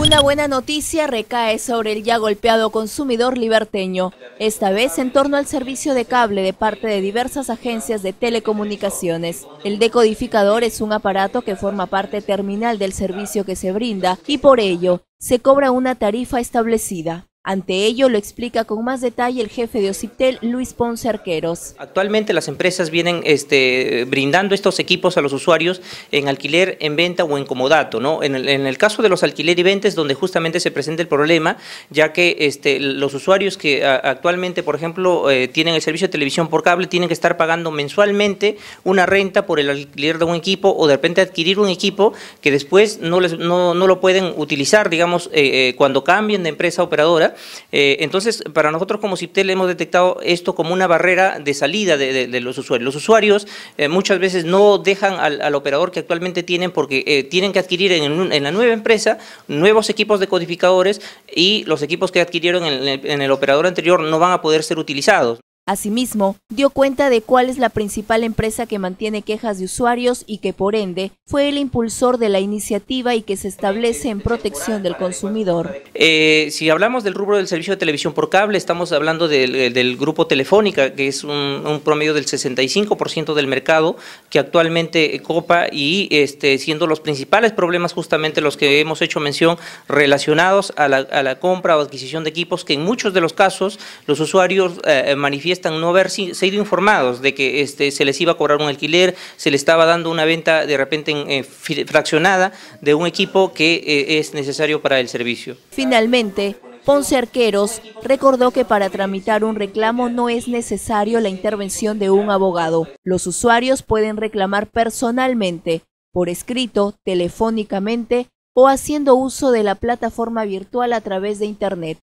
Una buena noticia recae sobre el ya golpeado consumidor liberteño, esta vez en torno al servicio de cable de parte de diversas agencias de telecomunicaciones. El decodificador es un aparato que forma parte terminal del servicio que se brinda y por ello se cobra una tarifa establecida. Ante ello lo explica con más detalle el jefe de Ocitel, Luis Ponce Arqueros. Actualmente las empresas vienen este, brindando estos equipos a los usuarios en alquiler, en venta o en comodato. ¿no? En, el, caso de los alquiler y ventas, donde justamente se presenta el problema, ya que este, los usuarios que actualmente, por ejemplo, eh, tienen el servicio de televisión por cable, tienen que estar pagando mensualmente una renta por el alquiler de un equipo o de repente adquirir un equipo que después no, les, no, lo pueden utilizar, digamos, eh, eh, cuando cambien de empresa operadora eh, entonces, para nosotros como CIPTEL hemos detectado esto como una barrera de salida de, los usuarios. Los usuarios eh, muchas veces no dejan al, operador que actualmente tienen porque eh, tienen que adquirir en, la nueva empresa nuevos equipos de codificadores y los equipos que adquirieron en el operador anterior no van a poder ser utilizados. Asimismo, dio cuenta de cuál es la principal empresa que mantiene quejas de usuarios y que por ende fue el impulsor de la iniciativa y que se establece en protección del consumidor. Eh, si hablamos del rubro del servicio de televisión por cable, estamos hablando del, eh, grupo Telefónica, que es un, promedio del 65% del mercado que actualmente copa y este, siendo los principales problemas justamente los que hemos hecho mención relacionados a la, compra o adquisición de equipos que en muchos de los casos los usuarios eh, manifiestan no haber sido informados de que este, se les iba a cobrar un alquiler, se les estaba dando una venta de repente fraccionada de un equipo que eh, es necesario para el servicio. Finalmente, Ponce Arqueros recordó que para tramitar un reclamo no es necesario la intervención de un abogado. Los usuarios pueden reclamar personalmente, por escrito, telefónicamente o haciendo uso de la plataforma virtual a través de Internet.